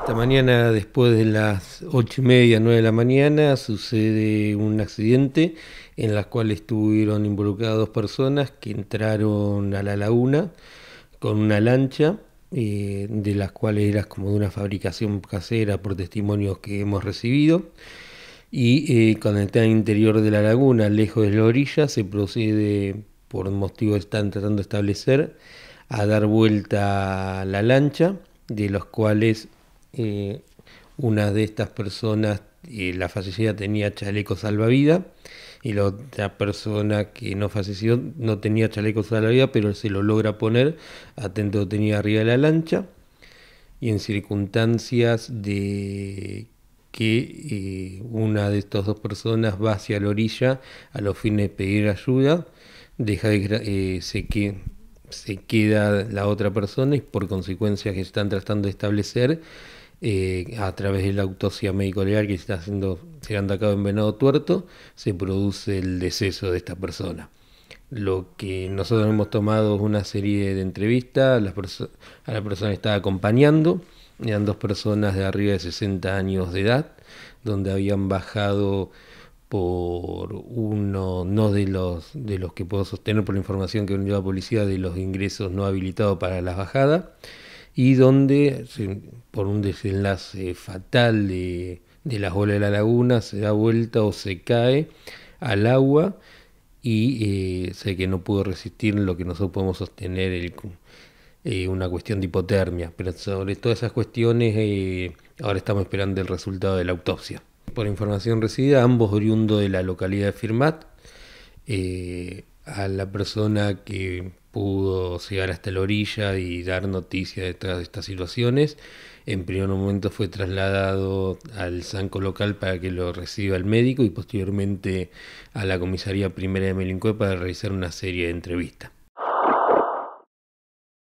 Esta mañana, después de las ocho y media, nueve de la mañana, sucede un accidente en el cual estuvieron involucradas dos personas que entraron a la laguna con una lancha, eh, de las cuales era como de una fabricación casera por testimonios que hemos recibido. Y eh, cuando está en el interior de la laguna, lejos de la orilla, se procede, por motivo que están tratando de establecer, a dar vuelta a la lancha, de los cuales eh, una de estas personas, eh, la fallecida tenía chaleco salvavidas y la otra persona que no falleció no tenía chaleco salvavidas, pero se lo logra poner, atento tenía arriba de la lancha y en circunstancias de que eh, una de estas dos personas va hacia la orilla a los fines de pedir ayuda, deja se, que, se queda la otra persona y por consecuencia que están tratando de establecer eh, a través de la autopsia médico-legal que se está haciendo, a cabo en Venado Tuerto, se produce el deceso de esta persona. Lo que nosotros hemos tomado es una serie de entrevistas, a la persona que estaba acompañando, eran dos personas de arriba de 60 años de edad, donde habían bajado por uno, no de los, de los que puedo sostener por la información que dio la policía, de los ingresos no habilitados para la bajada y donde, por un desenlace fatal de, de las olas de la laguna, se da vuelta o se cae al agua y eh, sé que no pudo resistir lo que nosotros podemos sostener, eh, una cuestión de hipotermia. Pero sobre todas esas cuestiones, eh, ahora estamos esperando el resultado de la autopsia. Por información recibida, ambos oriundos de la localidad de Firmat, a la persona que pudo llegar hasta la orilla y dar noticia detrás de estas situaciones. En primer momento fue trasladado al Sanco local para que lo reciba el médico y posteriormente a la comisaría primera de Melincue para realizar una serie de entrevistas.